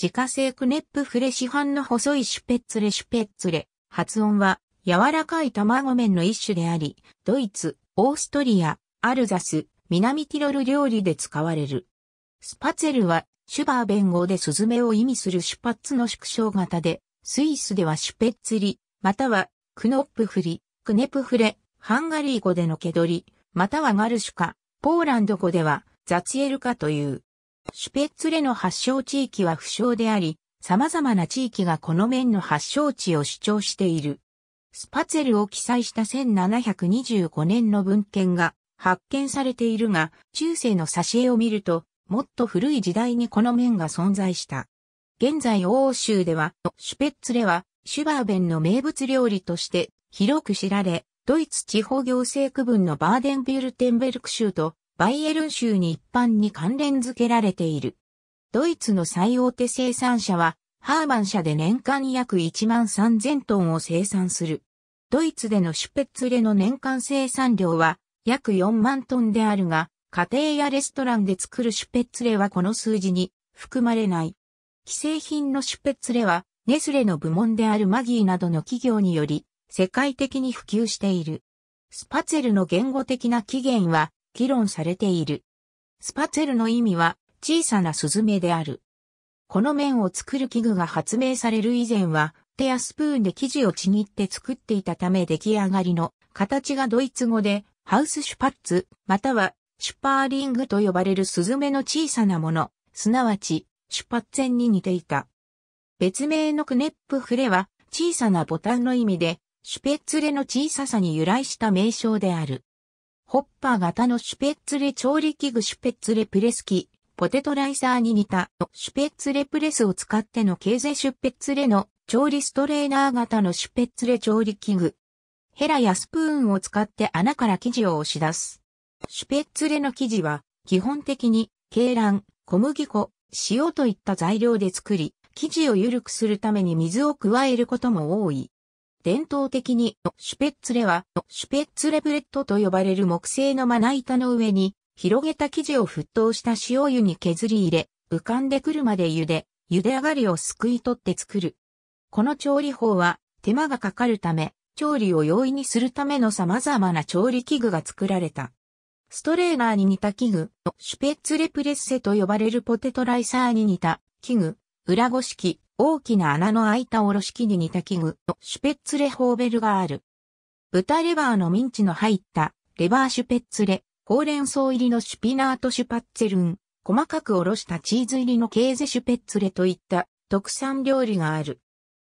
自家製クネップフレ市販の細いシュペッツレシュペッツレ。発音は柔らかい卵麺の一種であり、ドイツ、オーストリア、アルザス、南ティロル料理で使われる。スパツェルはシュバー弁語でスズメを意味するシュパッツの縮小型で、スイスではシュペッツリ、またはクノップフリ、クネプフレ、ハンガリー語でのケドり、またはガルシュカ、ポーランド語ではザツエルカという。シュペッツレの発祥地域は不詳であり、様々な地域がこの面の発祥地を主張している。スパツェルを記載した1725年の文献が発見されているが、中世の挿絵を見ると、もっと古い時代にこの面が存在した。現在欧州では、シュペッツレは、シュバーベンの名物料理として広く知られ、ドイツ地方行政区分のバーデンビュルテンベルク州とバイエルン州に一般に関連付けられている。ドイツの最大手生産者は、ハーマン社で年間約1万3000トンを生産する。ドイツでのシュペッツレの年間生産量は約4万トンであるが、家庭やレストランで作るシュペッツレはこの数字に含まれない。既製品のシュペッツレは、ネスレの部門であるマギーなどの企業により、世界的に普及している。スパツェルの言語的な起源は、議論されている。スパツェルの意味は小さなスズメである。この面を作る器具が発明される以前は手やスプーンで生地をちぎって作っていたため出来上がりの形がドイツ語でハウスシュパッツまたはシュパーリングと呼ばれるスズメの小さなもの、すなわちシュパッツェンに似ていた。別名のクネップフレは小さなボタンの意味でシュペッツレの小ささに由来した名称である。ホッパー型のシュペッツレ調理器具シュペッツレプレス機、ポテトライサーに似たシュペッツレプレスを使っての経済シュペッツレの調理ストレーナー型のシュペッツレ調理器具。ヘラやスプーンを使って穴から生地を押し出す。シュペッツレの生地は基本的に鶏卵、小麦粉、塩といった材料で作り、生地を緩くするために水を加えることも多い。伝統的にシュペッツレはシュペッツレブレットと呼ばれる木製のまな板の上に広げた生地を沸騰した塩湯に削り入れ、浮かんでくるまで茹で、茹で上がりをすくい取って作る。この調理法は手間がかかるため、調理を容易にするための様々な調理器具が作られた。ストレーナーに似た器具、シュペッツレプレッセと呼ばれるポテトライサーに似た器具、裏ごし器、大きな穴の開いたおろし器に似た器具、のシュペッツレホーベルがある。豚レバーのミンチの入った、レバーシュペッツレ、ほうれん草入りのシュピナートシュパッツェルン、細かくおろしたチーズ入りのケーゼシュペッツレといった特産料理がある。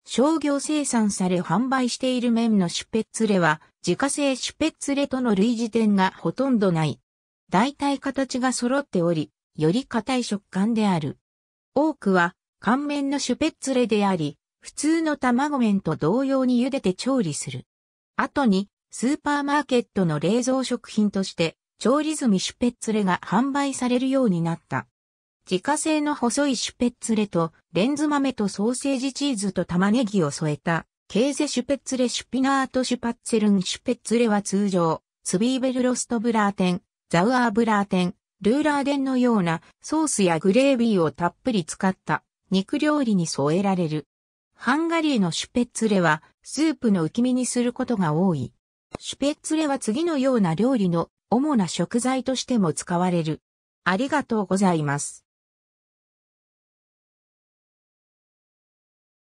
商業生産され販売している麺のシュペッツレは、自家製シュペッツレとの類似点がほとんどない。大体形が揃っており、より硬い食感である。多くは乾麺のシュペッツレであり、普通の卵麺と同様に茹でて調理する。後に、スーパーマーケットの冷蔵食品として、調理済みシュペッツレが販売されるようになった。自家製の細いシュペッツレと、レンズ豆とソーセージチーズと玉ねぎを添えた、ケーゼシュペッツレシュピナートシュパッツェルンシュペッツレは通常、ツビーベルロストブラーテン、ザウアーブラーテン、ルーラーデンのようなソースやグレービーをたっぷり使った肉料理に添えられる。ハンガリーのシュペッツレは、スープの浮き身にすることが多い。シュペッツレは次のような料理の主な食材としても使われる。ありがとうございます。